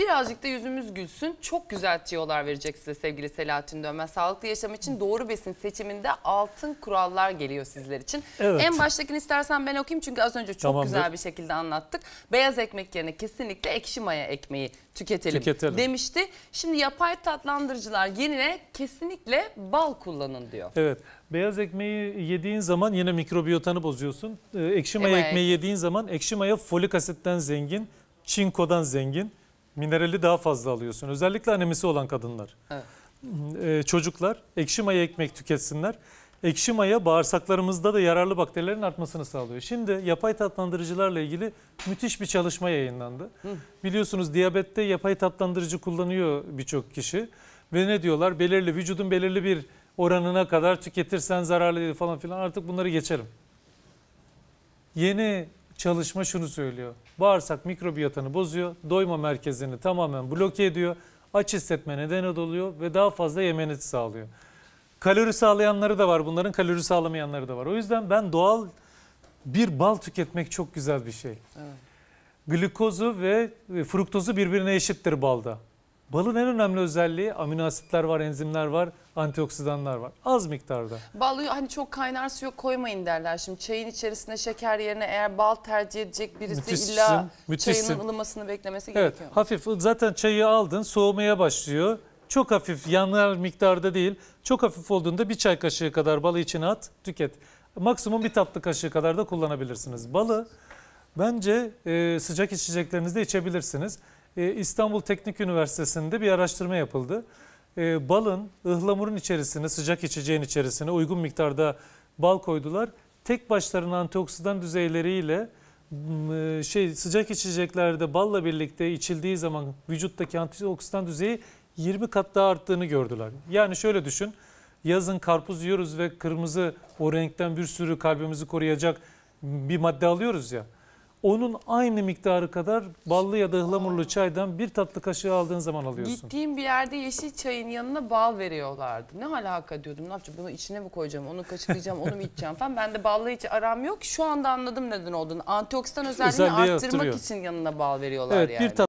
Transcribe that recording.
Birazcık da yüzümüz gülsün. Çok güzel tiyolar verecek size sevgili Selahattin Dönmez. Sağlıklı yaşam için doğru besin seçiminde altın kurallar geliyor sizler için. Evet. En baştakini istersen ben okuyayım çünkü az önce çok Tamamdır. güzel bir şekilde anlattık. Beyaz ekmek yerine kesinlikle ekşi maya ekmeği tüketelim, Tüketelim. demişti. Şimdi yapay tatlandırıcılar yerine kesinlikle bal kullanın diyor. Evet. Beyaz ekmeği yediğin zaman yine mikrobiyotanı bozuyorsun. Ee, Ekşi e, maya Ema ekmeği yediğin zaman ekşi maya folik asitten zengin, çinkodan zengin minerali daha fazla alıyorsun. Özellikle anemisi olan kadınlar. Evet. Ee, çocuklar ekşi maya ekmek tüketsinler. Ekşi maya bağırsaklarımızda da yararlı bakterilerin artmasını sağlıyor. Şimdi yapay tatlandırıcılarla ilgili müthiş bir çalışma yayınlandı. Hı. Biliyorsunuz diyabette yapay tatlandırıcı kullanıyor birçok kişi. Ve ne diyorlar? Belirli vücudun belirli bir oranına kadar tüketirsen zararlı değil falan filan artık bunları geçerim. Yeni çalışma şunu söylüyor. Bağırsak mikrobiyatını bozuyor, doyma merkezini tamamen bloke ediyor, aç hissetme nedeni oluyor ve daha fazla yemenizi sağlıyor. Kalori sağlayanları da var bunların, kalori sağlamayanları da var. O yüzden ben doğal bir bal tüketmek çok güzel bir şey. Evet. Glikozu ve fruktozu birbirine eşittir balda. Balın en önemli özelliği amino asitler var, enzimler var, antioksidanlar var. Az miktarda. Balı hani çok kaynar suya koymayın derler. Şimdi çayın içerisine şeker yerine eğer bal tercih edecek birisi müthişsin, illa müthişsin. çayının ılımasını beklemesi evet, gerekiyor. Hafif zaten çayı aldın soğumaya başlıyor. Çok hafif yanlar miktarda değil. Çok hafif olduğunda bir çay kaşığı kadar balı içine at tüket. Maksimum bir tatlı kaşığı kadar da kullanabilirsiniz. Balı bence e, sıcak içeceklerinizde içebilirsiniz. Ee, İstanbul Teknik Üniversitesi'nde bir araştırma yapıldı. Ee, balın, ıhlamurun içerisine, sıcak içeceğin içerisine uygun miktarda bal koydular. Tek başlarına antioksidan düzeyleriyle e, şey sıcak içeceklerde balla birlikte içildiği zaman vücuttaki antioksidan düzeyi 20 kat daha arttığını gördüler. Yani şöyle düşün. Yazın karpuz yiyoruz ve kırmızı o renkten bir sürü kalbimizi koruyacak bir madde alıyoruz ya. Onun aynı miktarı kadar ballı ya da ıhlamurlu çaydan bir tatlı kaşığı aldığın zaman alıyorsun. Gittiğim bir yerde yeşil çayın yanına bal veriyorlardı. Ne alaka diyordum ne yapacağım bunu içine mi koyacağım onu kaşıklayacağım onu mu içeceğim falan. Ben de ballı hiç aram yok. Şu anda anladım neden olduğunu. Antioksidan özelliğini Özelliği arttırmak için yanına bal veriyorlar Evet, bir yani.